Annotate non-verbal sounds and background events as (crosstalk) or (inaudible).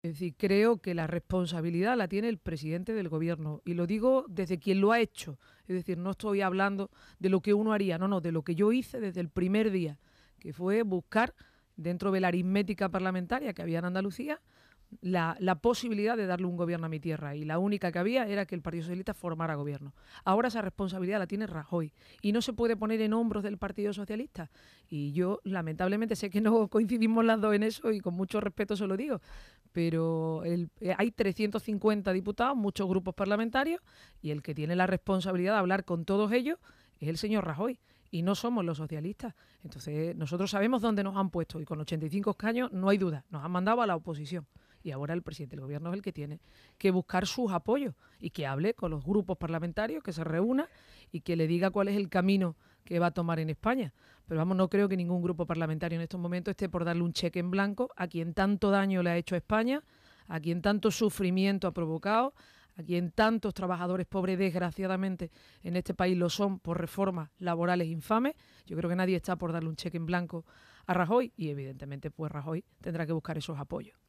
Es decir, creo que la responsabilidad la tiene el presidente del gobierno y lo digo desde quien lo ha hecho. Es decir, no estoy hablando de lo que uno haría, no, no, de lo que yo hice desde el primer día, que fue buscar dentro de la aritmética parlamentaria que había en Andalucía la, posibilidad de darle un gobierno a mi tierra y la única que había era que el Partido Socialista formara gobierno. Ahora esa responsabilidad la tiene Rajoy y no se puede poner en hombros del Partido Socialista. Y yo lamentablemente sé que no (laughs) coincidimos las dos en eso y con mucho respeto se lo digo, pero eh, hay 350 diputados, muchos grupos parlamentarios y el que tiene la responsabilidad de hablar con todos ellos es el señor Rajoy y no somos los socialistas. Entonces nosotros sabemos dónde nos han puesto y con 85 escaños no hay duda, nos han mandado a la oposición y ahora el presidente del gobierno es el que tiene que buscar sus apoyos y que hable con los grupos parlamentarios, que se reúna y que le diga cuál es el camino que va a tomar en España. Pero vamos, no creo que ningún grupo parlamentario en estos momentos esté por darle un cheque en blanco a quien tanto daño le ha hecho a España, a quien tanto sufrimiento ha provocado, a quien tantos trabajadores pobres, desgraciadamente, en este país lo son por reformas laborales infames. Yo creo que nadie está por darle un cheque en blanco a Rajoy y, evidentemente, pues Rajoy tendrá que buscar esos apoyos.